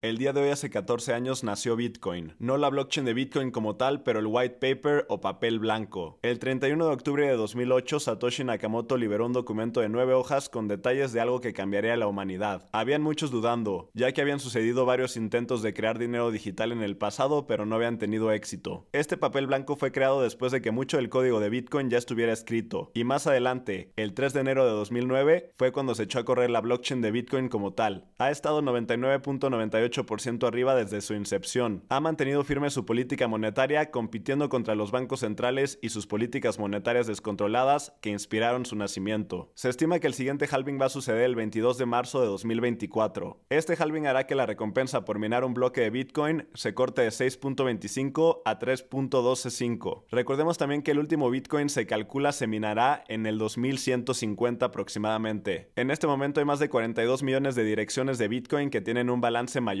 El día de hoy, hace 14 años, nació Bitcoin. No la blockchain de Bitcoin como tal, pero el white paper o papel blanco. El 31 de octubre de 2008, Satoshi Nakamoto liberó un documento de nueve hojas con detalles de algo que cambiaría la humanidad. Habían muchos dudando, ya que habían sucedido varios intentos de crear dinero digital en el pasado, pero no habían tenido éxito. Este papel blanco fue creado después de que mucho del código de Bitcoin ya estuviera escrito. Y más adelante, el 3 de enero de 2009, fue cuando se echó a correr la blockchain de Bitcoin como tal. Ha estado 99.98 ciento arriba desde su incepción. Ha mantenido firme su política monetaria, compitiendo contra los bancos centrales y sus políticas monetarias descontroladas que inspiraron su nacimiento. Se estima que el siguiente halving va a suceder el 22 de marzo de 2024. Este halving hará que la recompensa por minar un bloque de Bitcoin se corte de 6.25 a 3.125. Recordemos también que el último Bitcoin se calcula se minará en el 2150 aproximadamente. En este momento hay más de 42 millones de direcciones de Bitcoin que tienen un balance mayor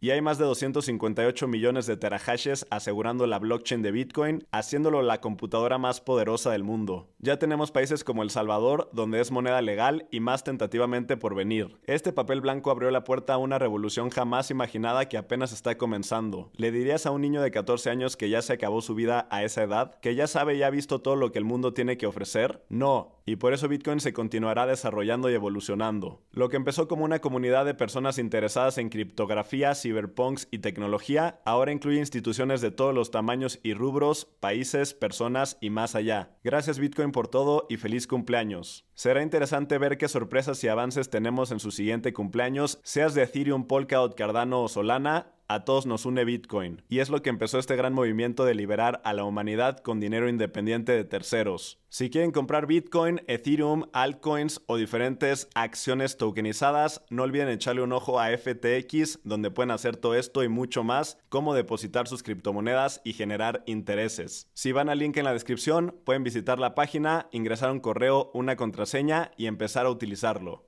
y hay más de 258 millones de terahashes asegurando la blockchain de Bitcoin, haciéndolo la computadora más poderosa del mundo. Ya tenemos países como El Salvador, donde es moneda legal y más tentativamente por venir. Este papel blanco abrió la puerta a una revolución jamás imaginada que apenas está comenzando. ¿Le dirías a un niño de 14 años que ya se acabó su vida a esa edad, que ya sabe y ha visto todo lo que el mundo tiene que ofrecer? No, y por eso Bitcoin se continuará desarrollando y evolucionando. Lo que empezó como una comunidad de personas interesadas en cripto criptografía, ciberpunks y tecnología, ahora incluye instituciones de todos los tamaños y rubros, países, personas y más allá. Gracias Bitcoin por todo y feliz cumpleaños. Será interesante ver qué sorpresas y avances tenemos en su siguiente cumpleaños, seas de Ethereum, Polkadot, Cardano o Solana, a todos nos une Bitcoin, y es lo que empezó este gran movimiento de liberar a la humanidad con dinero independiente de terceros. Si quieren comprar Bitcoin, Ethereum, altcoins o diferentes acciones tokenizadas, no olviden echarle un ojo a FTX, donde pueden hacer todo esto y mucho más, como depositar sus criptomonedas y generar intereses. Si van al link en la descripción, pueden visitar la página, ingresar un correo, una contraseña y empezar a utilizarlo.